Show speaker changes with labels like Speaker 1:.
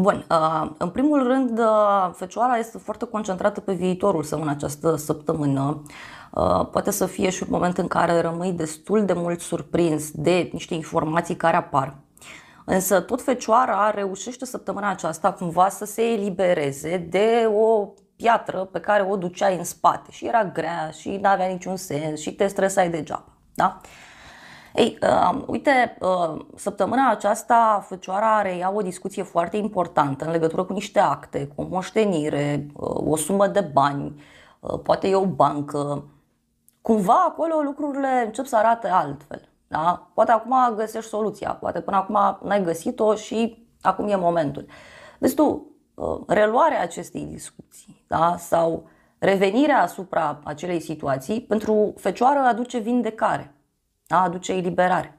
Speaker 1: Bun, uh, în primul rând, uh, Fecioara este foarte concentrată pe viitorul său în această săptămână. Uh, poate să fie și un moment în care rămâi destul de mult surprins de niște informații care apar. Însă tot Fecioara reușește săptămâna aceasta cumva să se elibereze de o piatră pe care o duceai în spate și era grea și nu avea niciun sens și te stresai degeaba. Da? Uh, ei, uh, uite, uh, săptămâna aceasta Făcioara reia o discuție foarte importantă în legătură cu niște acte, cu o moștenire, uh, o sumă de bani, uh, poate e o bancă. Cumva acolo lucrurile încep să arate altfel. Da? Poate acum găsești soluția, poate până acum n-ai găsit-o și acum e momentul. Vezi tu, uh, reluarea acestei discuții da? sau revenirea asupra acelei situații pentru fecioară aduce vindecare a aduce eliberare.